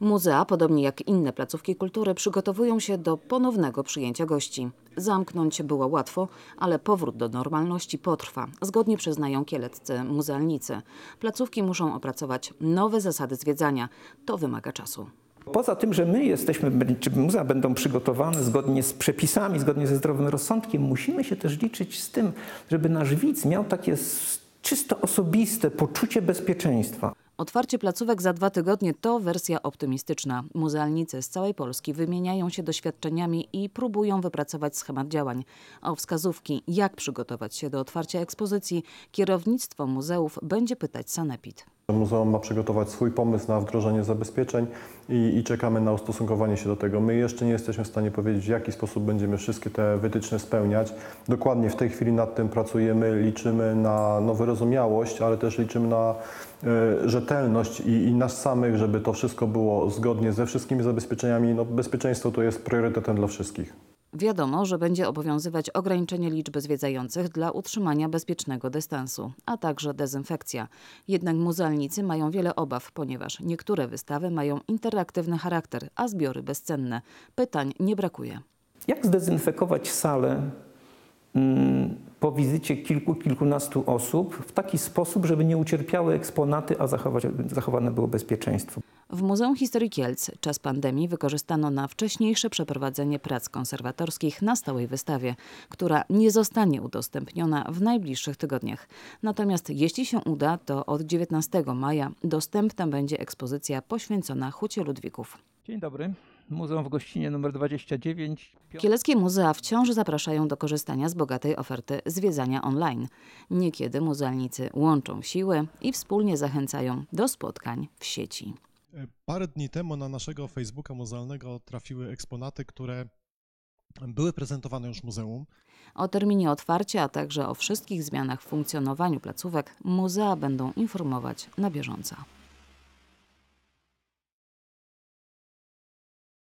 Muzea, podobnie jak inne placówki kultury, przygotowują się do ponownego przyjęcia gości. Zamknąć było łatwo, ale powrót do normalności potrwa, zgodnie przyznają kieleccy muzealnicy. Placówki muszą opracować nowe zasady zwiedzania. To wymaga czasu. Poza tym, że my jesteśmy, czy muzea będą przygotowane zgodnie z przepisami, zgodnie ze zdrowym rozsądkiem, musimy się też liczyć z tym, żeby nasz widz miał takie czysto osobiste poczucie bezpieczeństwa. Otwarcie placówek za dwa tygodnie to wersja optymistyczna. Muzealnicy z całej Polski wymieniają się doświadczeniami i próbują wypracować schemat działań. o wskazówki, jak przygotować się do otwarcia ekspozycji, kierownictwo muzeów będzie pytać Sanepid. Muzeum ma przygotować swój pomysł na wdrożenie zabezpieczeń i, i, czekamy na ustosunkowanie się do tego. My jeszcze nie jesteśmy w stanie powiedzieć, w jaki sposób będziemy wszystkie te wytyczne spełniać. Dokładnie w tej chwili nad tym pracujemy, liczymy na no, wyrozumiałość, ale też liczymy na y, rzetelność i, i nas samych, żeby to wszystko było zgodnie ze wszystkimi zabezpieczeniami. No, bezpieczeństwo to jest priorytetem dla wszystkich. Wiadomo, że będzie obowiązywać ograniczenie liczby zwiedzających dla utrzymania bezpiecznego dystansu, a także dezynfekcja. Jednak muzealnicy mają wiele obaw, ponieważ niektóre wystawy mają interaktywny charakter, a zbiory bezcenne. Pytań nie brakuje. Jak zdezynfekować salę mm, po wizycie kilku, kilkunastu osób w taki sposób, żeby nie ucierpiały eksponaty, a zachowane było bezpieczeństwo? W Muzeum Historii Kielc czas pandemii wykorzystano na wcześniejsze przeprowadzenie prac konserwatorskich na stałej wystawie, która nie zostanie udostępniona w najbliższych tygodniach. Natomiast jeśli się uda, to od 19 maja dostępna będzie ekspozycja poświęcona Hucie Ludwików. Dzień dobry. Muzeum w Gościnie nr 29. Kieleckie muzea wciąż zapraszają do korzystania z bogatej oferty zwiedzania online. Niekiedy muzealnicy łączą siły i wspólnie zachęcają do spotkań w sieci. E, parę dni temu na naszego Facebooka muzealnego trafiły eksponaty, które były prezentowane już muzeum. O terminie otwarcia, a także o wszystkich zmianach w funkcjonowaniu placówek muzea będą informować na bieżąco.